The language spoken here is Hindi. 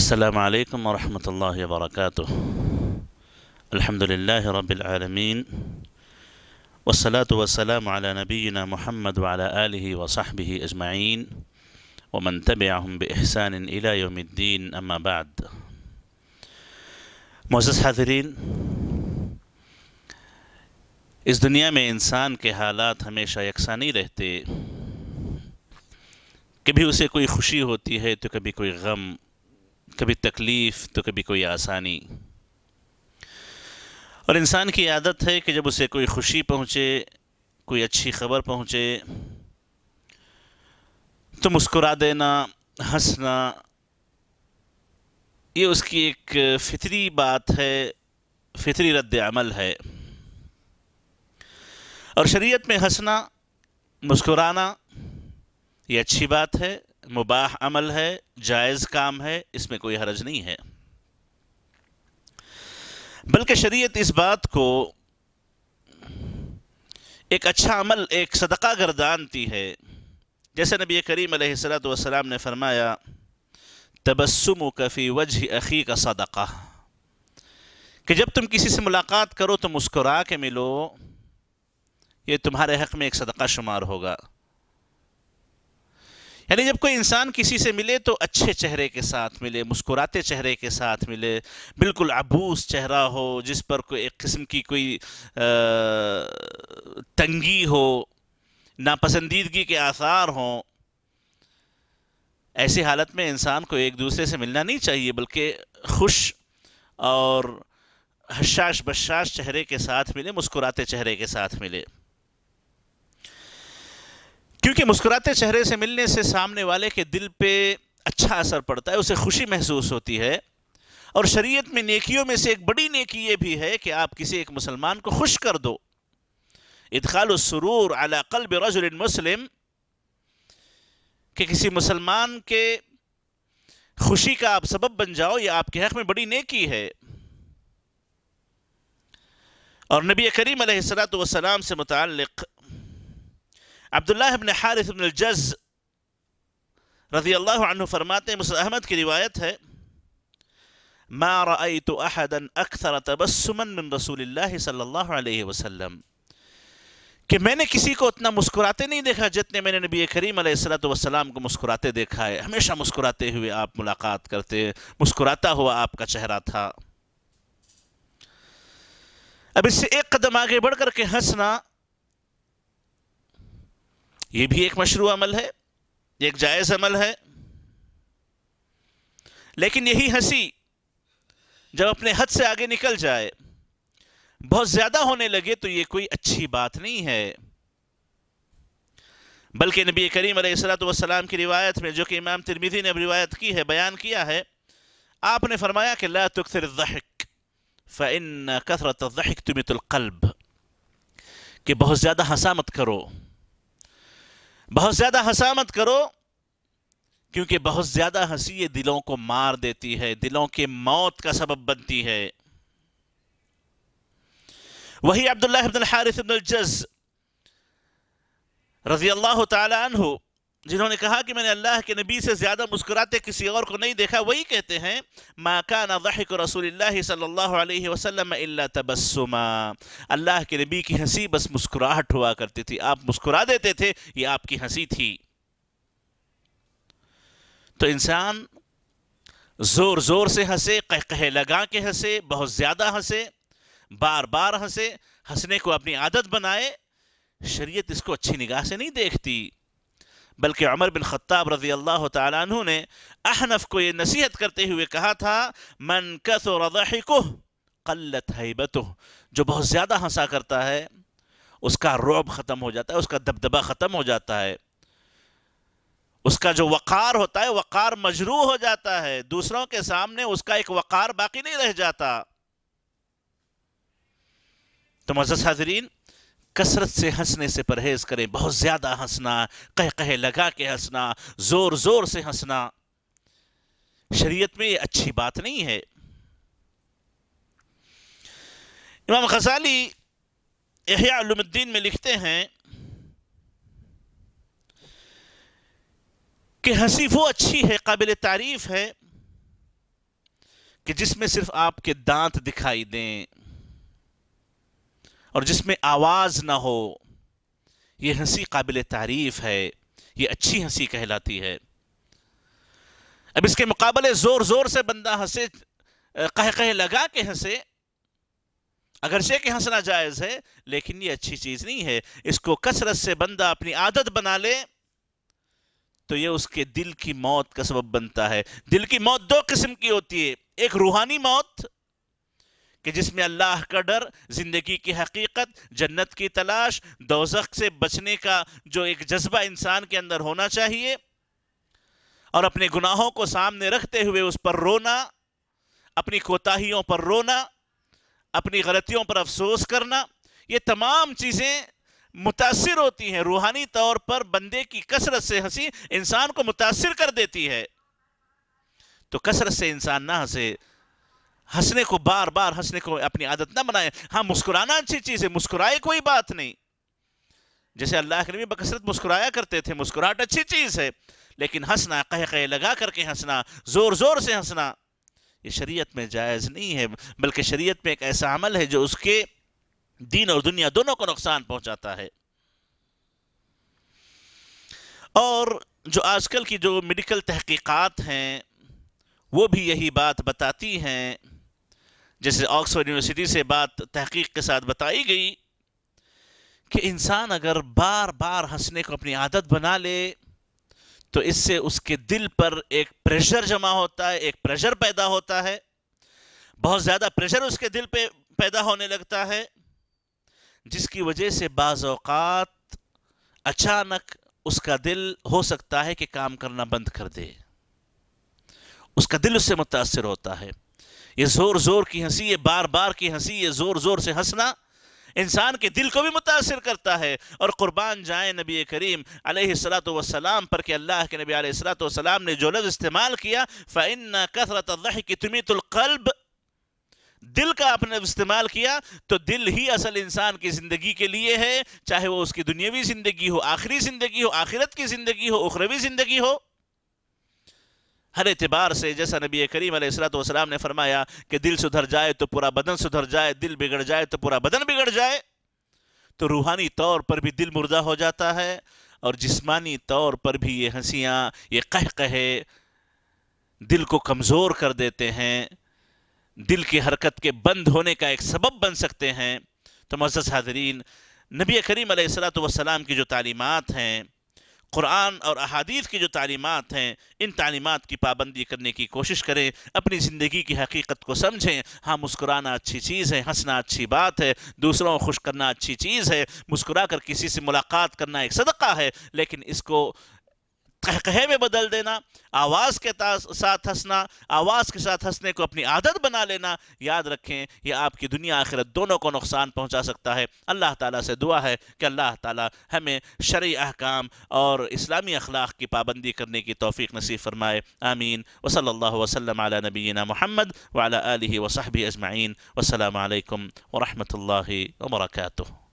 السلام عليكم ورحمة الله وبركاته الحمد لله رب العالمين والصلاة والسلام على نبينا محمد وعلى آله وصحبه أجمعين ومن تبعهم بإحسان إلى يوم الدين أما بعد معزز حاضرين اس دنیا میں انسان کے حالات ہمیشہ یکسانی رہتے کبھی اسے کوئی خوشی ہوتی ہے تو کبھی کوئی غم कभी तकलीफ़ तो कभी कोई आसानी और इंसान की आदत है कि जब उसे कोई खुशी पहुँचे कोई अच्छी खबर पहुँचे तो मुस्कुरा देना हंसना ये उसकी एक फितरी बात है फितरी रद्द अमल है और शरीयत में हंसना मुस्कुराना ये अच्छी बात है मुबाह अमल है जायज़ काम है इसमें कोई हरज नहीं है बल्कि शरीयत इस बात को एक अच्छा अमल एक सदका गर्दानती है जैसे नबी करीम सलाम ने फरमाया तबस्सुम कफ़ी वजह अखी का सदका कि जब तुम किसी से मुलाकात करो तो मुस्कुरा के मिलो ये तुम्हारे हक़ में एक सदका शुमार होगा यानी जब कोई इंसान किसी से मिले तो अच्छे चेहरे के साथ मिले मुस्कुराते चेहरे के साथ मिले बिल्कुल अबूस चेहरा हो जिस पर कोई एक किस्म की कोई तंगी हो नापसंदीदगी के आसार हों ऐसी हालत में इंसान को एक दूसरे से मिलना नहीं चाहिए बल्कि खुश और हशाश बशाश चेहरे के साथ मिले मुस्कुराते चेहरे के साथ मिले क्योंकि मुस्कुराते चेहरे से मिलने से सामने वाले के दिल पे अच्छा असर पड़ता है उसे खुशी महसूस होती है और शरीयत में नेकियों में से एक बड़ी नेकी ये भी है कि आप किसी एक मुसलमान को खुश कर दो इदखाल सुरूर अला कल्ब रजुल मुस्लिम कि किसी मुसलमान के खुशी का आप सबब बन जाओ ये आपके हक में बड़ी नेकी है और नबी करीम वसलाम से मुतक़ عبد الله بن حارث بن الجز رضي الله عنه فرماتے ہیں مسلم احمد کی روایت ہے ما رأيت احدا اكثر تبسما من رسول الله صلى الله عليه وسلم کہ میں نے کسی کو اتنا مسکراتے نہیں دیکھا جتنے میں نے نبی کریم علیہ السلام کو مسکراتے دیکھا ہے ہمیشہ مسکراتے ہوئے آپ ملاقات کرتے مسکراتا ہوا آپ کا چہرہ تھا اب اس سے ایک قدم آگے بڑھ کر کے ہسنا ये भी एक मशरू अमल है एक जायज़ अमल है लेकिन यही हंसी जब अपने हद से आगे निकल जाए बहुत ज़्यादा होने लगे तो ये कोई अच्छी बात नहीं है बल्कि नबी करीम सलाम की रिवायत में जो कि इमाम तिरमिदी ने रिवायत की है बयान किया है आपने फरमाया कि ला तुक्सर जहक फ़िन कसरत जहक तुमितुल्कल्ब कि बहुत ज़्यादा हंसा मत करो बहुत ज्यादा हंसा मत करो क्योंकि बहुत ज्यादा हंसी ये दिलों को मार देती है दिलों के मौत का सबब बनती है वही अब्दुल्ला हारिस जज रजी अल्लाह तु जिन्होंने कहा कि मैंने अल्लाह के नबी से ज़्यादा मुस्कुराते किसी और को नहीं देखा वही कहते हैं माकान नज़ाहिक रसूल सल्ला वसलम तबस्मा अल्लाह के नबी की हंसी बस मुस्कुराहट हुआ करती थी आप मुस्कुरा देते थे ये आपकी हंसी थी तो इंसान ज़ोर ज़ोर से हंसे कह कहे लगा के हंसे बहुत ज़्यादा हंसे बार बार हंसे हंसने को अपनी आदत बनाए शरीयत इसको अच्छी निगाह से नहीं देखती बल्कि उमर बिन ख़त्ताब रज़ी अल्लाह तु ने अहनफ को ये नसीहत करते हुए कहा था मन कसरको कल्लत हैबत जो बहुत ज़्यादा हंसा करता है उसका रौब ख़त्म हो जाता है उसका दबदबा ख़त्म हो जाता है उसका जो वक़ार होता है वक़ार मजरू हो जाता है दूसरों के सामने उसका एक वक़ार बाकी नहीं रह जाता तो मजस हाजरीन कसरत से हंसने से परहेज़ करें बहुत ज़्यादा हंसना कह कहे लगा के हंसना ज़ोर ज़ोर से हंसना शरीयत में ये अच्छी बात नहीं है इमाम गजाली यहयालुद्दीन में लिखते हैं कि हंसी वो अच्छी है काबिल तारीफ़ है कि जिसमें सिर्फ आपके दांत दिखाई दें और जिसमें आवाज़ ना हो यह हंसी काबिल तारीफ़ है यह अच्छी हंसी कहलाती है अब इसके मुकाबले ज़ोर ज़ोर से बंदा हंसे कह कह लगा के हंसे अगरचे कि हंसना जायज़ है लेकिन यह अच्छी चीज़ नहीं है इसको कसरत से बंदा अपनी आदत बना ले तो यह उसके दिल की मौत का सबब बनता है दिल की मौत दो किस्म की होती है एक रूहानी मौत कि जिसमें अल्लाह का डर ज़िंदगी की हकीकत जन्नत की तलाश दोजख से बचने का जो एक जज्बा इंसान के अंदर होना चाहिए और अपने गुनाहों को सामने रखते हुए उस पर रोना अपनी कोताहियों पर रोना अपनी गलतियों पर अफसोस करना ये तमाम चीज़ें मुतासर होती हैं रूहानी तौर पर बंदे की कसरत से हंसी इंसान को मुतासर कर देती है तो कसरत से इंसान ना हंसे हंसने को बार बार हंसने को अपनी आदत ना बनाए हाँ मुस्कुराना अच्छी चीज़ है मुस्कुराए कोई बात नहीं जैसे अल्लाह के नबी बकसरत मुस्कुराया करते थे मुस्कुराहट अच्छी चीज़ है लेकिन हंसना कह कह लगा करके हंसना ज़ोर ज़ोर से हंसना ये शरीयत में जायज़ नहीं है बल्कि शरीयत में एक ऐसा अमल है जो उसके दीन और दुनिया दोनों को नुकसान पहुंचाता है और जो आजकल की जो मेडिकल तहकीकात हैं वो भी यही बात बताती हैं जैसे ऑक्सफर्ड यूनिवर्सिटी से बात तहकीक के साथ बताई गई कि इंसान अगर बार बार हंसने को अपनी आदत बना ले तो इससे उसके दिल पर एक प्रेशर जमा होता है एक प्रेशर पैदा होता है बहुत ज़्यादा प्रेशर उसके दिल पे पैदा होने लगता है जिसकी वजह से बाज़ात अचानक उसका दिल हो सकता है कि काम करना बंद कर दे उसका दिल उससे मुतासर होता है ये ज़ोर ज़ोर की हंसी ये बार बार की हंसी ये ज़ोर ज़ोर से हंसना इंसान के दिल को भी मुतासर करता है और क़ुरबान जाए नबी करीम सलात वसलाम पर कि अल्लाह के नबी सलात ने जो लफ्ज़ इस्तेमाल किया फ़ैन कसरत की तुमितुल्कल्ब दिल का आपने इस्तेमाल किया तो दिल ही असल इंसान की ज़िंदगी के लिए है चाहे वो उसकी दुनियावी ज़िंदगी हो आखिरी ज़िंदगी हो आखिरत की ज़िंदगी हो उखरवी ज़िंदगी हो हर एतबार से जैसा नबी करीम सलाम ने फरमाया कि दिल सुधर जाए तो पूरा बदन सुधर जाए दिल बिगड़ जाए तो पूरा बदन बिगड़ जाए तो रूहानी तौर पर भी दिल मुर्दा हो जाता है और जिस्मानी तौर पर भी ये हंसियाँ ये कह कहे दिल को कमज़ोर कर देते हैं दिल की हरकत के बंद होने का एक सबब बन सकते हैं तो मज़ हाजरीन नबी करीम वसलाम की जो तालीमत हैं कुरान और अहादीत की जो तालीमत हैं इन तालीमत की पाबंदी करने की कोशिश करें अपनी ज़िंदगी की हकीकत को समझें हाँ मुस्कुराना अच्छी चीज़ है हंसना अच्छी बात है दूसरों को खुश करना अच्छी चीज़ है मुस्कुरा कर किसी से मुलाकात करना एक सदका है लेकिन इसको कहकहे में बदल देना आवाज़ के साथ हंसना आवाज़ के साथ हंसने को अपनी आदत बना लेना याद रखें यह आपकी दुनिया आखिरत दोनों को नुकसान पहुंचा सकता है अल्लाह ताला से दुआ है कि अल्लाह ताला हमें शरी अहकाम और इस्लामी अखलाक की पाबंदी करने की तोफ़ी नसीब फरमाए आमीन वसल वसलम आला नबीना महमद वाला वसाहबी अजमाइन वसलम वरहमल वर्का